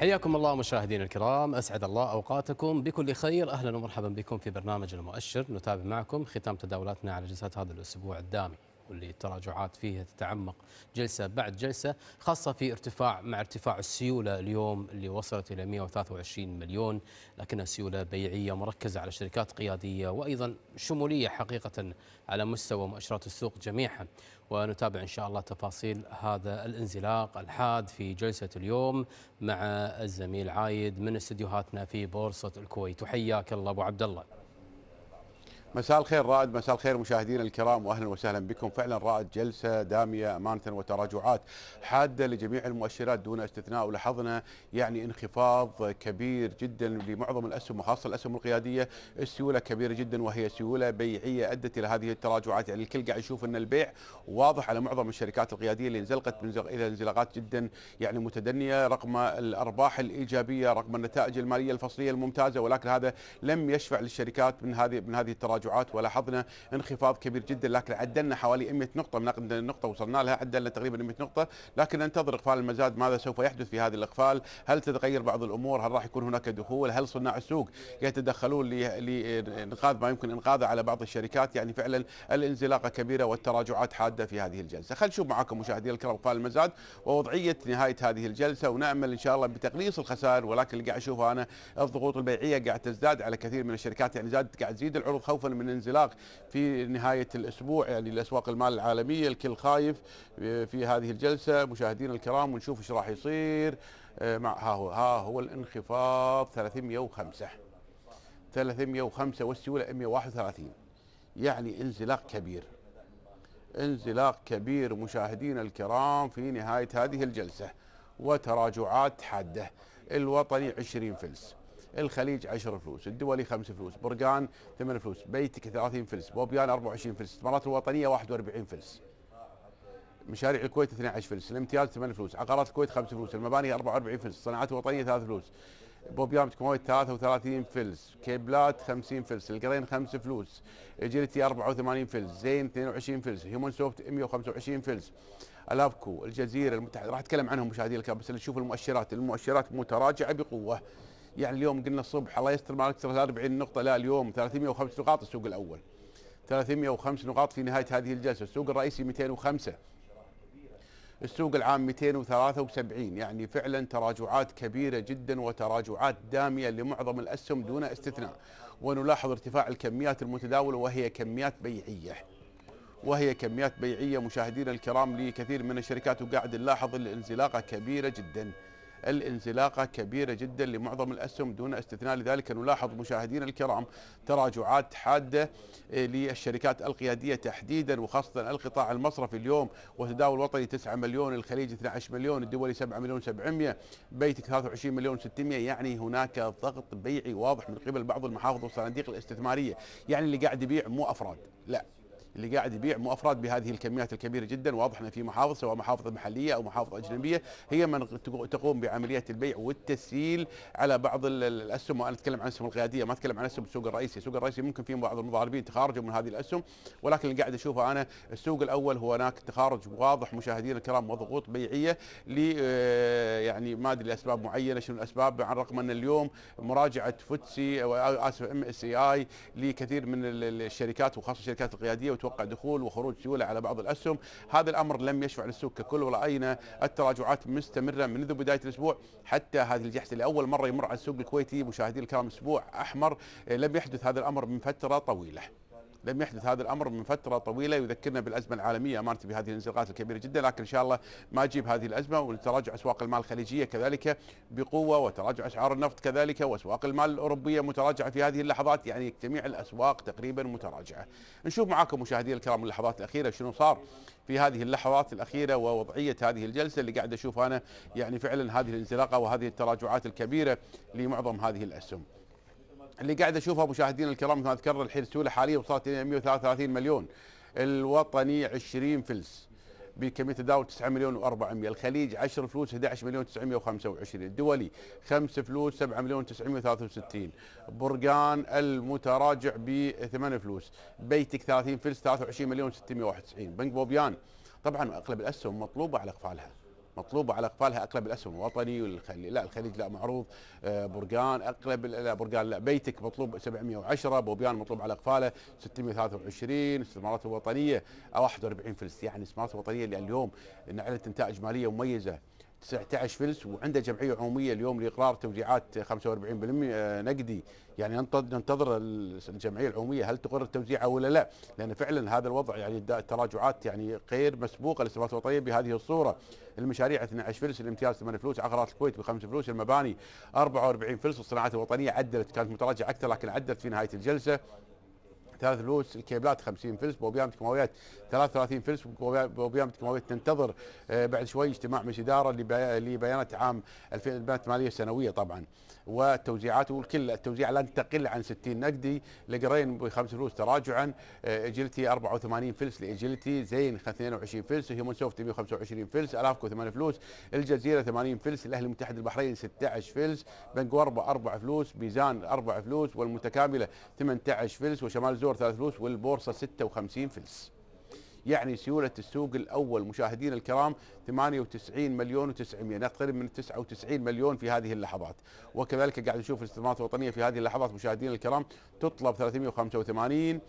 حياكم الله مشاهدينا الكرام اسعد الله اوقاتكم بكل خير اهلا ومرحبا بكم في برنامج المؤشر نتابع معكم ختام تداولاتنا على جلسات هذا الاسبوع الدامي واللي التراجعات فيها تتعمق جلسه بعد جلسه خاصه في ارتفاع مع ارتفاع السيوله اليوم اللي وصلت الى 123 مليون لكنها سيوله بيعيه مركزه على شركات قياديه وايضا شموليه حقيقه على مستوى مؤشرات السوق جميعها ونتابع ان شاء الله تفاصيل هذا الانزلاق الحاد في جلسه اليوم مع الزميل عايد من استديوهاتنا في بورصه الكويت وحياك الله ابو عبد الله مساء الخير رائد مساء الخير مشاهدينا الكرام واهلا وسهلا بكم فعلا رائد جلسه داميه امانه وتراجعات حاده لجميع المؤشرات دون استثناء ولاحظنا يعني انخفاض كبير جدا لمعظم الاسهم وخاصه الاسهم القياديه السيوله كبيره جدا وهي سيوله بيعيه ادت الى هذه التراجعات يعني الكل قاعد يشوف ان البيع واضح على معظم الشركات القياديه اللي انزلقت من الى انزلاقات جدا يعني متدنيه رغم الارباح الايجابيه رغم النتائج الماليه الفصليه الممتازه ولكن هذا لم يشفع للشركات من هذه من هذه التراجعات تراجعات ولاحظنا انخفاض كبير جدا لكن عدلنا حوالي 100 نقطه من النقطه وصلنا لها عدلنا تقريبا 100 نقطه لكن ننتظر اقفال المزاد ماذا سوف يحدث في هذا الاقفال هل تتغير بعض الامور هل راح يكون هناك دخول هل صناع السوق يتدخلون لانقاذ ما يمكن انقاذه على بعض الشركات يعني فعلا الانزلاقه كبيره والتراجعات حاده في هذه الجلسه خلينا نشوف معكم مشاهدينا الكرام اقفال المزاد ووضعيه نهايه هذه الجلسه ونامل ان شاء الله بتقليص الخسائر ولكن اللي قاعد اشوفه انا الضغوط البيعيه قاعد تزداد على كثير من الشركات يعني زادت قاعد تزيد العروض خوفا من انزلاق في نهاية الأسبوع يعني لأسواق المال العالمية الكل خايف آه، في هذه الجلسة مشاهدينا الكرام ونشوف ايش راح يصير آه، مع ها هو ها هو الانخفاض 305 305 والسيولة 131 يعني انزلاق كبير انزلاق كبير مشاهدينا الكرام في نهاية هذه الجلسة وتراجعات حادة الوطني 20 فلس الخليج 10 فلوس الدولي 5 فلوس برقان 8 فلوس بيتك 30 فلس بوبيان 24 فلس الاستثمارات الوطنيه 41 فلس مشاريع الكويت 12 فلس الامتياز 8 فلوس عقارات الكويت 5 فلوس المباني 44 فلس الصناعات الوطنيه 3 فلوس بوبيان بتكمويت 33 فلس كيبلات 50 فلس القرين 5 فلوس اجيلتي 84 فلس زين 22 فلس هيومن سوفت 125 فلس الابكو الجزيره المتحده راح اتكلم عنهم مشاهدي الكرام بس اللي تشوف المؤشرات المؤشرات متراجعه بقوه يعني اليوم قلنا الصبح الله يستر ما اكثر 40 نقطه لا اليوم 305 نقاط السوق الاول 305 نقاط في نهايه هذه الجلسه السوق الرئيسي 205 السوق العام 273 يعني فعلا تراجعات كبيره جدا وتراجعات داميه لمعظم الاسهم دون استثناء ونلاحظ ارتفاع الكميات المتداوله وهي كميات بيعيه وهي كميات بيعيه مشاهدينا الكرام لكثير من الشركات وقاعد نلاحظ الانزلاقه كبيره جدا الانزلاقة كبيرة جدا لمعظم الأسهم دون استثناء لذلك نلاحظ مشاهدينا الكرام تراجعات حادة آه، للشركات القيادية تحديدا وخاصة القطاع المصرفي اليوم وتداول الوطني 9 مليون الخليج 12 مليون الدولي 7 مليون 700 بيتك 23 مليون 600 يعني هناك ضغط بيعي واضح من قبل بعض المحافظ والصناديق الاستثمارية يعني اللي قاعد يبيع مو أفراد لا اللي قاعد يبيع مو افراد بهذه الكميات الكبيره جدا واضح ان في محافظ سواء محافظه محليه او محافظه اجنبيه هي من تقوم بعمليه البيع والتسييل على بعض الاسهم وانا اتكلم عن الاسهم القياديه ما اتكلم عن اسهم السوق الرئيسي، السوق الرئيسي ممكن في بعض المضاربين تخارجوا من هذه الاسهم ولكن اللي قاعد اشوفه انا السوق الاول هو هناك تخارج واضح مشاهدينا الكرام وضغوط بيعيه ل آه، يعني ما ادري لاسباب معينه شنو الاسباب عن رقم ان اليوم مراجعه فوتسي اسف ام اس اي اي لكثير من الشركات وخاصه الشركات القياديه متوقع دخول وخروج سيوله على بعض الاسهم، هذا الامر لم يشفع للسوق ككل وراينا التراجعات مستمره منذ بدايه الاسبوع حتى هذه الجحش لاول مره يمر على السوق الكويتي مشاهدي الكرام اسبوع احمر لم يحدث هذا الامر من فتره طويله. لم يحدث هذا الامر من فتره طويله يذكرنا بالازمه العالميه امانه بهذه الانزلاقات الكبيره جدا لكن ان شاء الله ما اجيب هذه الازمه وتراجع اسواق المال الخليجيه كذلك بقوه وتراجع اسعار النفط كذلك واسواق المال الاوروبيه متراجعه في هذه اللحظات يعني جميع الاسواق تقريبا متراجعه. نشوف معاكم مشاهدينا الكرام اللحظات الاخيره شنو صار في هذه اللحظات الاخيره ووضعيه هذه الجلسه اللي قاعد اشوف انا يعني فعلا هذه الانزلاقه وهذه التراجعات الكبيره لمعظم هذه الاسهم. اللي قاعد اشوفها مشاهدينا الكرام كما اذكر الحين السيوله حاليا وصلت الى 133 مليون الوطني 20 فلس بكميه تداول 9 مليون و400 الخليج 10 فلوس 11 مليون 925 الدولي 5 فلوس 7 مليون 963 برقان المتراجع ب 8 فلوس بيتك 30 فلس 23 مليون 691 بنك بوبيان طبعا اغلب الاسهم مطلوبه على اقفالها مطلوب على اقفالها اقرب الاسهم الوطني والخليج لا الخليج لا معروض آه، برقان اقرب لا برقان لا بيتك مطلوب 710 بوبيان مطلوب على اقفاله 623 استثمارات الوطنيه 41 فلس يعني الاستثمارات الوطنيه اللي اليوم نعلت انتاج ماليه مميزه 19 فلس وعنده جمعيه عموميه اليوم لاقرار توزيعات 45% آه، نقدي يعني ننتظر الجمعيه العموميه هل تقر التوزيع ولا لا لان فعلا هذا الوضع يعني التراجعات يعني غير مسبوقه للسمات الوطنيه بهذه الصوره المشاريع 12 فلس الامتياز 8 فلوس عقارات الكويت ب 5 فلوس المباني 44 فلس الصناعات الوطنيه عدلت كانت متراجعه اكثر لكن عدلت في نهايه الجلسه ثلاث لوس الكيبلات 50 فلس بوبيان كيماويات 33 فلس بوبيان كيماويات تنتظر آه، بعد شوي اجتماع مجلس إدارة لبيانات عام 2000 البيانات المالية السنوية طبعا والتوزيعات والكل التوزيع لن تقل عن 60 نقدي لقرين بخمس فلوس تراجعا آه، اجلتي 84 فلس لاجلتي زين 22 فلس هيومن سوفت 125 فلس الافكو 8 فلوس الجزيره 80 فلس الاهلي المتحد البحرين 16 فلس بنك 4 فلوس ميزان 4 فلوس والمتكامله 18 فلس وشمال زور دولار 3 فلوس والبورصه 56 فلس يعني سيولة السوق الأول مشاهدينا الكرام 98 مليون و900 نقترب يعني من 99 مليون في هذه اللحظات وكذلك قاعد نشوف الاستثمارات الوطنية في هذه اللحظات مشاهدينا الكرام تطلب 385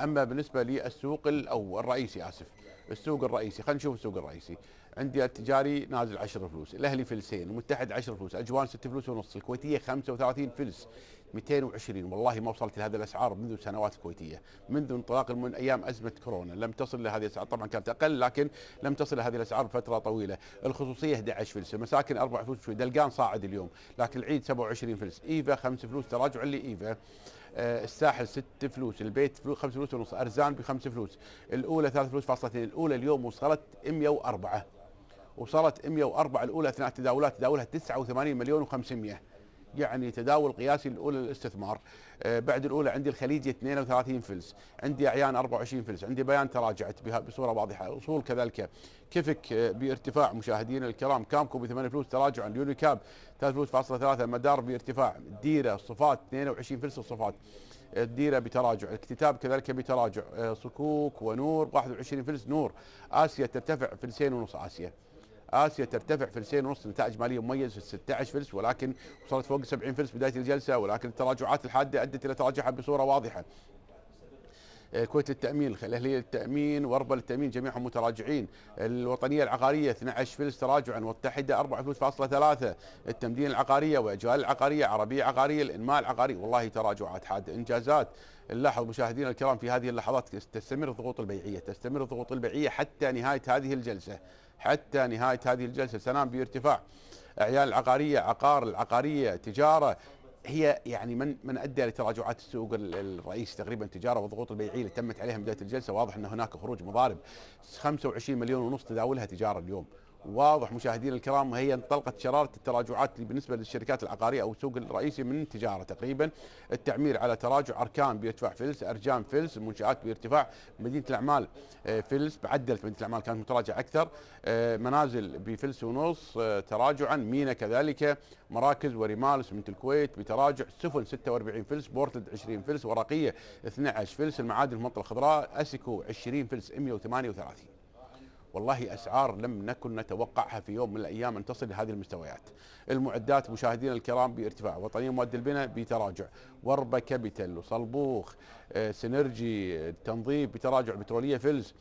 أما بالنسبة للسوق الأول الرئيسي آسف السوق الرئيسي خلينا نشوف السوق الرئيسي عندي التجاري نازل 10 فلوس الاهلي فلسين المتحد 10 فلوس اجوان 6 فلوس ونص الكويتيه 35 فلس 220 والله ما وصلت لهذه الاسعار منذ سنوات كويتيه منذ انطلاق من ايام ازمه كورونا لم تصل لهذه الاسعار طبعا كانت اقل لكن لم تصل لهذه الاسعار فتره طويله الخصوصيه 11 فلس المساكن 4 فلس شوي دلقان صاعد اليوم لكن العيد 27 فلس ايفا 5 فلوس تراجع لايفا آه، الساحل ست فلوس البيت فلوس خمس فلوس ونص ارزان بخمس فلوس الاولى ثلاث فلوس فاصلة الاولى اليوم وصلت 104 وصلت 104 الاولى اثناء تداولات تداولها 89 مليون و500 يعني تداول قياسي الاولى للاستثمار آه، بعد الاولى عندي الخليجي 32 فلس عندي اعيان 24 فلس عندي بيان تراجعت بها بصوره واضحه اصول كذلك كيفك آه، بارتفاع مشاهدينا الكرام كامكو ب 8 فلوس تراجعا اليوني كاب 3 فلوس فاصلة 3 مدار بارتفاع ديره صفات 22 فلس الصفات الديره بتراجع الاكتتاب كذلك بتراجع آه، صكوك ونور 21 فلس نور اسيا ترتفع فلسين ونص اسيا اسيا ترتفع فلسين ونص نتائج ماليه مميزه 16 فلس ولكن وصلت فوق 70 فلس بدايه الجلسه ولكن التراجعات الحاده ادت الى تراجعها بصوره واضحه آه، كويت للتامين الاهليه للتامين واربا للتامين جميعهم متراجعين الوطنيه العقاريه 12 فلس تراجعا والتحده 4.3 التمدين العقاريه واجال العقاريه عربيه عقاريه الانماء العقاري والله تراجعات حاده انجازات نلاحظ مشاهدينا الكرام في هذه اللحظات تستمر الضغوط البيعيه تستمر الضغوط البيعيه حتى نهايه هذه الجلسه حتى نهايه هذه الجلسه سنام بارتفاع اعيان العقاريه عقار العقاريه تجاره هي يعني من من ادى لتراجعات السوق الرئيسي تقريبا التجاره والضغوط البيعيه اللي تمت عليها من بدايه الجلسه واضح ان هناك خروج مضارب 25 مليون ونص تداولها تجاره اليوم واضح مشاهدينا الكرام وهي انطلقت شراره التراجعات بالنسبه للشركات العقاريه او السوق الرئيسي من تجاره تقريبا التعمير على تراجع اركان بيدفع فلس ارجام فلس منشات بارتفاع مدينه الاعمال آه، فلس بعدلت مدينه الاعمال كانت متراجعه اكثر آه، منازل بفلس ونص آه، تراجعا مينا كذلك مراكز وريمالس من الكويت بتراجع سفن 46 فلس بورتلد 20 فلس ورقيه 12 فلس المعادن المنطقه الخضراء اسكو 20 فلس 138 والله اسعار لم نكن نتوقعها في يوم من الايام ان تصل لهذه المستويات. المعدات مشاهدينا الكرام بارتفاع، وطنيه مواد البناء بتراجع، وربه كابيتال وصلبوخ آه، سينرجي آه، تنظيف بتراجع بتروليه فلس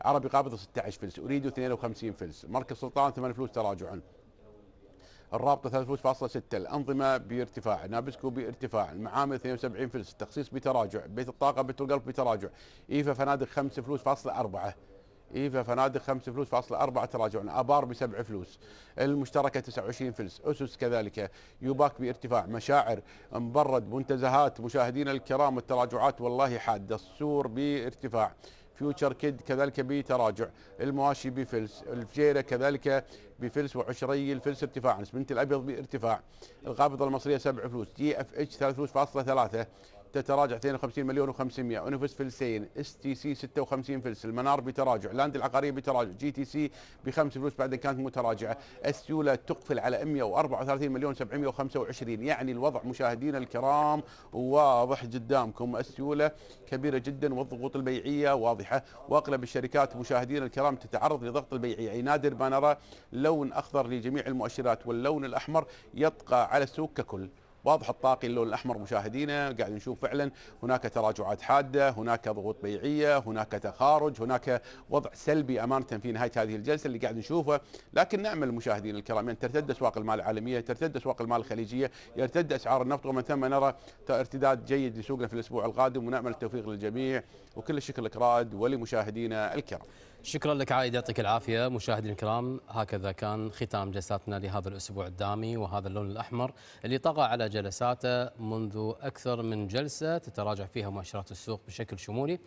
عربي قابضه 16 فلس، اريدو 52 فلس، مركز سلطان 8 فلوس تراجعا. الرابطه 3 فلوس فاصلة 6 الانظمه بارتفاع نابسكو بارتفاع المعامل 72 فلس التخصيص بتراجع بيت الطاقه بيت بتراجع ايفا فنادق 5 فلوس فاصلة 4 ايفا فنادق خمس فلوس فاصلة أربعة تراجعنا أبار بسبع فلوس المشتركة 29 فلس أسس كذلك يباك بارتفاع مشاعر مبرد منتزهات مشاهدينا الكرام التراجعات والله حادة السور بارتفاع فيوتشر كيد كذلك بتراجع المواشي بفلس الفجيره كذلك بفلس وعشري الفلس ارتفاعا سمنت الابيض بارتفاع القابضه المصريه سبع فلوس جي اف اتش ثلاث فلوس فاصله ثلاثه تتراجع 52 مليون و500 انفس فلسين اس تي سي 56 فلس المنار بتراجع لاند العقاريه بتراجع جي تي سي بخمس فلوس بعد كانت متراجعه السيوله تقفل على 134 مليون 725 يعني الوضع مشاهدينا الكرام واضح قدامكم السيوله كبيره جدا والضغوط البيعيه واضحه واغلب الشركات مشاهدينا الكرام تتعرض لضغط البيعي يعني نادر ما نرى لون اخضر لجميع المؤشرات واللون الاحمر يطغى على السوق ككل واضح الطاقي اللون الاحمر مشاهدينا قاعد نشوف فعلا هناك تراجعات حاده هناك ضغوط بيعيه هناك تخارج هناك وضع سلبي امانه في نهايه هذه الجلسه اللي قاعد نشوفه لكن نامل مشاهدينا الكرام ان ترتد اسواق المال العالميه ترتد اسواق المال الخليجيه يرتد اسعار النفط ومن ثم نرى ارتداد جيد لسوقنا في الاسبوع القادم ونامل التوفيق للجميع وكل الشكر لك رائد ولمشاهدينا الكرام شكرا لك عايد يعطيك العافيه مشاهدينا الكرام هكذا كان ختام جلساتنا لهذا الاسبوع الدامي وهذا اللون الاحمر اللي طغى على جلساته منذ اكثر من جلسه تتراجع فيها مؤشرات السوق بشكل شمولي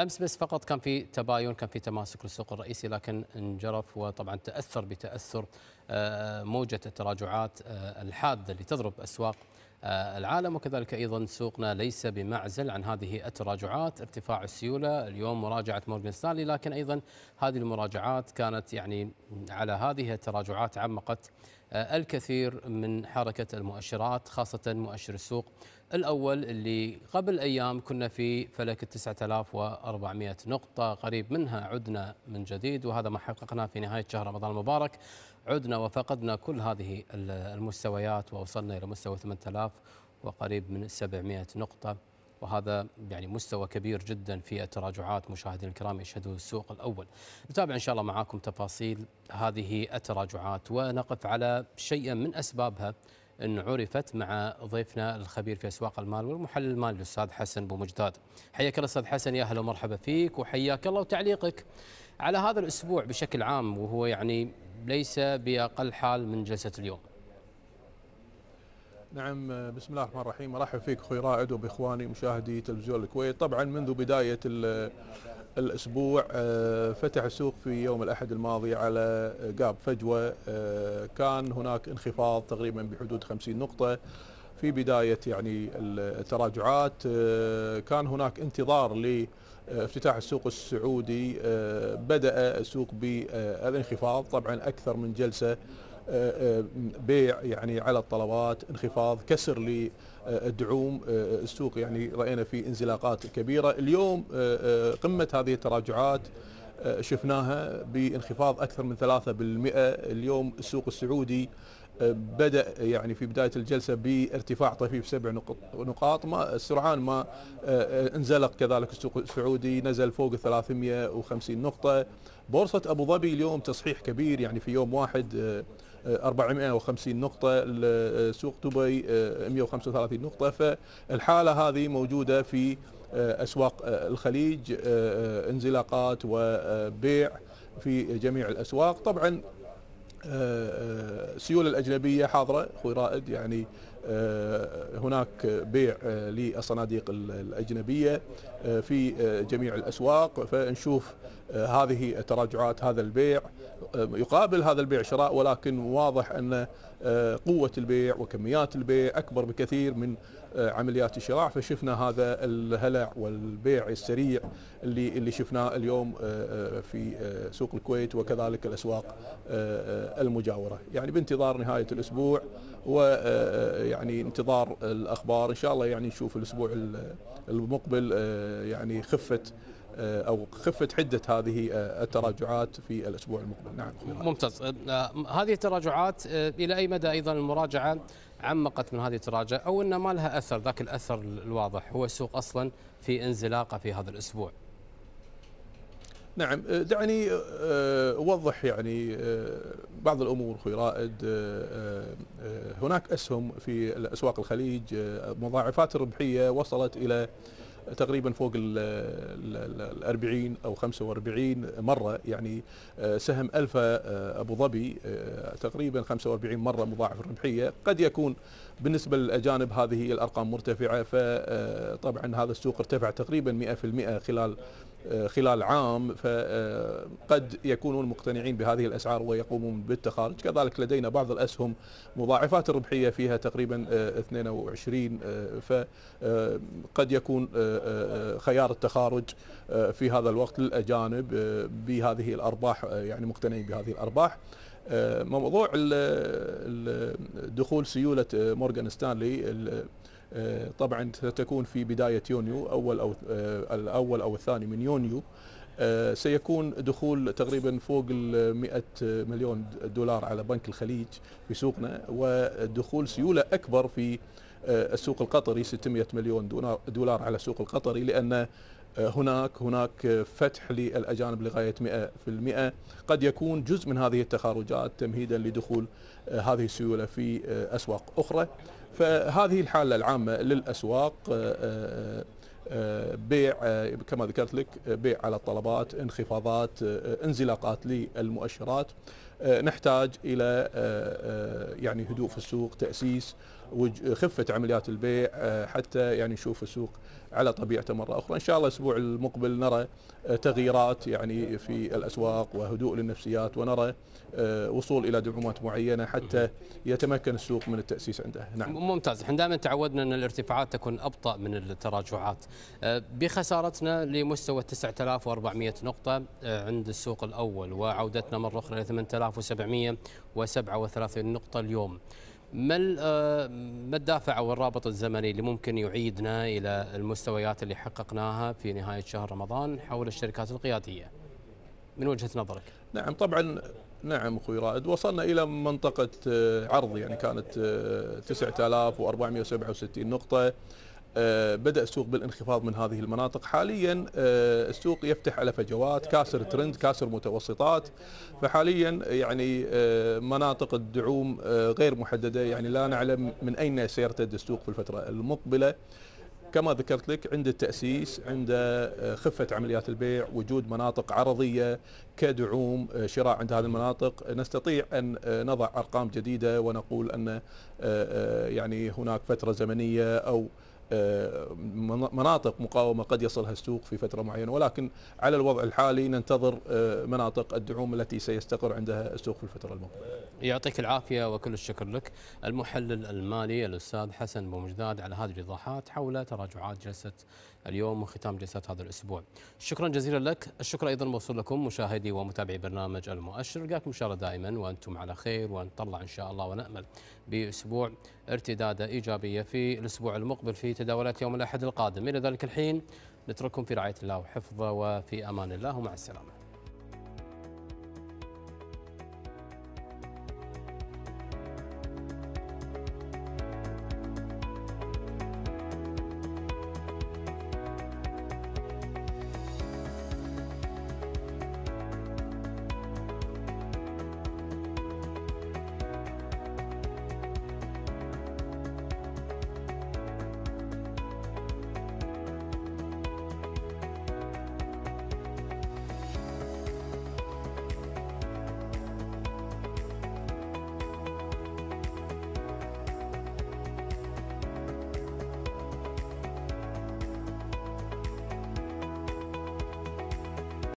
امس بس فقط كان في تباين كان في تماسك للسوق الرئيسي لكن انجرف وطبعا تاثر بتاثر آه، موجه التراجعات آه، الحاده اللي تضرب اسواق آه، العالم وكذلك أيضا سوقنا ليس بمعزل عن هذه التراجعات ارتفاع السيولة اليوم مراجعة مورغان ستانلي لكن أيضا هذه المراجعات كانت يعني على هذه التراجعات عمقت الكثير من حركة المؤشرات خاصة مؤشر السوق الأول اللي قبل أيام كنا في فلك 9400 نقطة قريب منها عدنا من جديد وهذا ما حققناه في نهاية شهر رمضان المبارك عدنا وفقدنا كل هذه المستويات ووصلنا إلى مستوى 8000 وقريب من 700 نقطة وهذا يعني مستوى كبير جدا في التراجعات مشاهدينا الكرام يشهده السوق الاول. نتابع ان شاء الله معاكم تفاصيل هذه التراجعات ونقف على شيئا من اسبابها ان عرفت مع ضيفنا الخبير في اسواق المال والمحلل المالي الاستاذ حسن ابو مجداد. حياك استاذ حسن يا اهلا ومرحبا فيك وحياك الله وتعليقك على هذا الاسبوع بشكل عام وهو يعني ليس باقل حال من جلسه اليوم. نعم بسم الله الرحمن الرحيم ارحب فيك اخوي رائد وباخواني مشاهدي تلفزيون الكويت طبعا منذ بدايه الاسبوع آه، فتح السوق في يوم الاحد الماضي على قاب فجوه آه، كان هناك انخفاض تقريبا بحدود 50 نقطه في بدايه يعني التراجعات آه، كان هناك انتظار ل افتتاح السوق السعودي بدا السوق بالانخفاض طبعا اكثر من جلسه آه، آه، بيع يعني على الطلبات انخفاض كسر للدعوم آه، السوق يعني راينا في انزلاقات كبيره اليوم قمه هذه التراجعات شفناها بانخفاض اكثر من 3% اليوم السوق السعودي بدا يعني في بدايه الجلسه بارتفاع طفيف سبع نقاط ما سرعان ما انزلق كذلك السوق السعودي نزل فوق 350 نقطه بورصه ابو ظبي اليوم تصحيح كبير يعني في يوم واحد 450 نقطة سوق دبي 135 آه، نقطة فالحالة هذه موجودة في آه، أسواق آه، الخليج انزلاقات وبيع في جميع الأسواق طبعا السيوله الاجنبيه حاضره اخوي رائد يعني آه، هناك بيع آه، للصناديق الأجنبية آه، في جميع الأسواق فنشوف هذه تراجعات هذا البيع يقابل هذا البيع شراء ولكن واضح أن قوة البيع وكميات البيع أكبر بكثير من عمليات الشراء فشفنا هذا الهلع والبيع السريع اللي اللي شفناه اليوم في سوق الكويت وكذلك الاسواق المجاوره، يعني بانتظار نهايه الاسبوع ويعني آه، آه، انتظار الاخبار ان شاء الله يعني نشوف الاسبوع المقبل آه، يعني خفه او خفه حده هذه التراجعات في الاسبوع المقبل نعم ممتاز هذه التراجعات الى اي مدى ايضا المراجعه عمقت من هذه التراجع او ان ما لها اثر ذاك الاثر الواضح هو السوق اصلا في انزلاقه في هذا الاسبوع نعم آه، دعني آه، آه، اوضح يعني بعض الامور اخوي رائد هناك اسهم في اسواق الخليج مضاعفات الربحيه وصلت الى تقريبا فوق ال 40 او 45 مره يعني سهم الفا ابو ظبي تقريبا 45 مره مضاعف الربحيه قد يكون بالنسبه للاجانب هذه الارقام مرتفعه فطبعا هذا السوق ارتفع تقريبا 100% خلال آه، خلال عام فقد آه، يكونون مقتنعين بهذه الأسعار ويقومون بالتخارج كذلك لدينا بعض الأسهم مضاعفات الربحية فيها تقريبا 22 آه، فقد يكون خيار التخارج في هذا الوقت للأجانب بهذه الأرباح يعني مقتنعين بهذه الأرباح موضوع دخول سيولة مورغان ستانلي آه، طبعا ستكون في بداية يونيو أول أو آه، الأول أو الثاني من يونيو آه، سيكون دخول تقريبا فوق ال 100 مليون دولار على بنك الخليج في سوقنا ودخول سيولة أكبر في السوق القطري 600 مليون دولار على السوق القطري لأن هناك هناك فتح للأجانب لغاية 100% قد يكون جزء من هذه التخارجات تمهيدا لدخول هذه السيولة في أسواق أخرى فهذه الحالة العامة للأسواق آه، آه، آه، بيع كما ذكرت لك بيع على الطلبات انخفاضات انزلاقات للمؤشرات نحتاج الى آه، آه، يعني هدوء في السوق تاسيس خفه عمليات البيع آه، حتى يعني نشوف السوق على طبيعته مره اخرى ان شاء الله الاسبوع المقبل نرى تغييرات يعني في الاسواق وهدوء للنفسيات ونرى وصول الى دعومات معينه حتى يتمكن السوق من التاسيس عنده نعم ممتاز احنا دائما تعودنا ان الارتفاعات تكون ابطا من التراجعات بخسارتنا لمستوى 9400 نقطه عند السوق الاول وعودتنا مره اخرى ل 8000 3737 نقطة اليوم ما آه، ما الدافع او الرابط الزمني اللي ممكن يعيدنا الى المستويات اللي حققناها في نهايه شهر رمضان حول الشركات القياديه؟ من وجهه نظرك. نعم طبعا نعم اخوي رائد وصلنا الى منطقه آه، عرض يعني كانت 9467 آه، نقطه آه، بدأ السوق بالانخفاض من هذه المناطق حاليا آه، السوق يفتح على فجوات كاسر ترند كاسر متوسطات فحاليا يعني آه، مناطق الدعوم غير محددة يعني لا نعلم من أين سيرتد السوق في الفترة المقبلة كما ذكرت لك عند التأسيس عند خفة عمليات البيع وجود مناطق عرضية كدعوم شراء عند هذه المناطق نستطيع أن نضع أرقام جديدة ونقول أن يعني هناك فترة زمنية أو آه، مناطق مقاومه قد يصلها السوق في فتره معينه ولكن على الوضع الحالي ننتظر آه، مناطق الدعوم التي سيستقر عندها السوق في الفتره المقبله. يعطيك العافيه وكل الشكر لك. المحلل المالي الاستاذ حسن بومجداد على هذه الايضاحات حول تراجعات جلسه اليوم وختام جلسه هذا الاسبوع. شكرا جزيلا لك، الشكر ايضا موصول لكم مشاهدي ومتابعي برنامج المؤشر، لقاكم ان شاء الله دائما وانتم على خير ونطلع ان شاء الله ونامل باسبوع ارتداده ايجابيه في الاسبوع المقبل في تداولات يوم الأحد القادم إلى ذلك الحين نترككم في رعاية الله وحفظه وفي أمان الله ومع السلامة